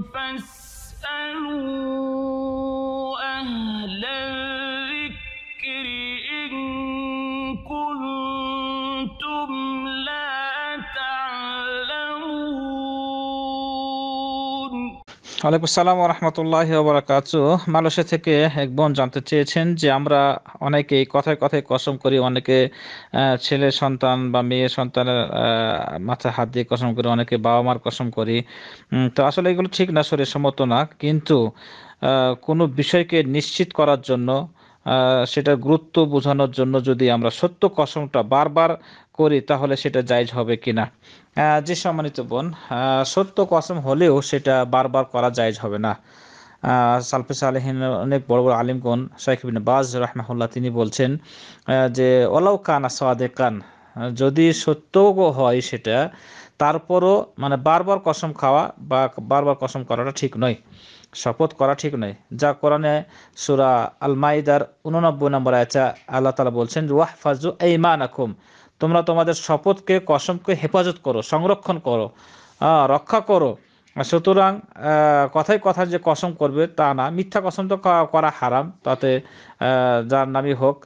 فاسألوا ওয়ালাইকুম সালাম রহমতুল্লাহ বরাকাত মালয়েশিয়া থেকে এক বোন জানতে চেয়েছেন যে আমরা অনেকেই কথায় কথায় কসম করি অনেকে ছেলে সন্তান বা মেয়ে সন্তানের মাথায় হাত দিয়ে কসম করি অনেকে বাবা মার কসম করি তো আসলে এগুলো ঠিক না শরীর সম্মত না কিন্তু কোনো বিষয়কে নিশ্চিত করার জন্য সেটার গুরুত্ব বোঝানোর জন্য যদি আমরা সত্য কসমটা বারবার করি তাহলে সেটা জায়জ হবে কিনা যে সম্মানিত বোন সত্য কসম হলেও সেটা বারবার করা জায়জ হবে না সালফে সালেহিন অনেক বড় বড় আলিমগণ শাইখ বাজ রহমাহুল্লাহ তিনি বলছেন যে ওলাউ কান আসাদে কান যদি সত্যও হয় সেটা তারপরও মানে বারবার কসম খাওয়া বা বারবার কসম করাটা ঠিক নয় শপথ করা ঠিক নয় যা কোরআনে সুরা আল উননব্বই নম্বর আছে আল্লাহ তালা বলছেন ওয়াহ ফাজু এইমান আকুম তোমরা তোমাদের শপথকে কসমকে হেফাজত করো সংরক্ষণ করো রক্ষা করো সুতরাং কথায় কথা যে কসম করবে তা না মিথ্যা কসম তো করা হারাম তাতে যার নামই হোক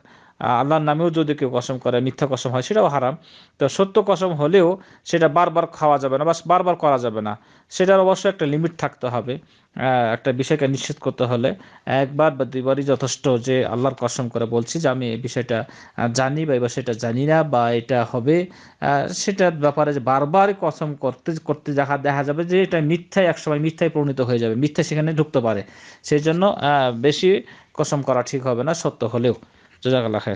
আল্লাহর নামেও যদি কেউ কসম করে মিথ্যা কসম হয় সেটাও হারাম তো সত্য কসম হলেও সেটা বারবার খাওয়া যাবে না বা বারবার করা যাবে না সেটার অবশ্যই একটা লিমিট থাকতে হবে একটা বিষয়কে নিশ্চিত করতে হলে একবার বা দুইবারই যথেষ্ট যে আল্লাহর কসম করে বলছি যে আমি এই বিষয়টা জানি বা এবার সেটা জানি না বা এটা হবে সেটার ব্যাপারে যে বারবার কসম করতে করতে দেখা দেখা যাবে যে এটা মিথ্যায় একসময় মিথ্যায় পরিণত হয়ে যাবে মিথ্যা সেখানে ঢুকতে পারে সেই জন্য বেশি কসম করা ঠিক হবে না সত্য হলেও 就这个啦，哈。